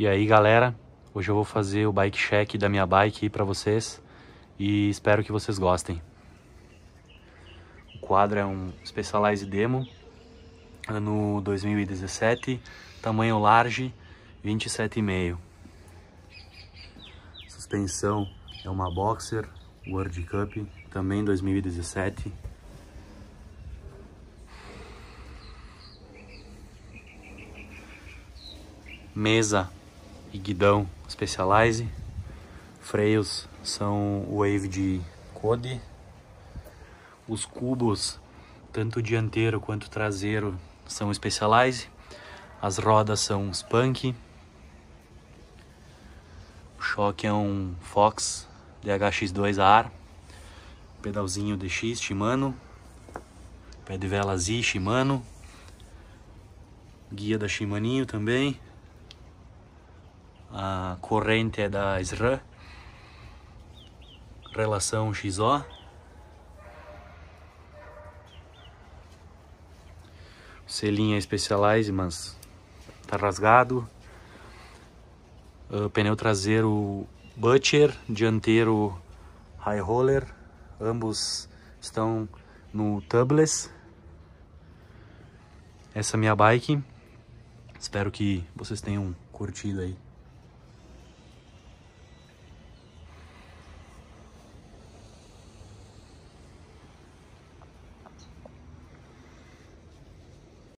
E aí galera, hoje eu vou fazer o bike check da minha bike para vocês e espero que vocês gostem. O quadro é um Specialized Demo, ano 2017, tamanho large, 27,5. Suspensão é uma Boxer World Cup, também 2017. Mesa e guidão Specialize. Freios são Wave de Code. Os cubos, tanto dianteiro quanto traseiro, são Specialize. As rodas são Spunk. O choque é um Fox DHX2 AR. Pedalzinho DX Shimano. Pé de vela Z Shimano. Guia da Shimaninho também a corrente é da SRAM, relação XO. selinha especialize, Specialized, mas tá rasgado. Uh, pneu traseiro Butcher, dianteiro High Roller, ambos estão no tubeless. Essa é a minha bike. Espero que vocês tenham curtido aí.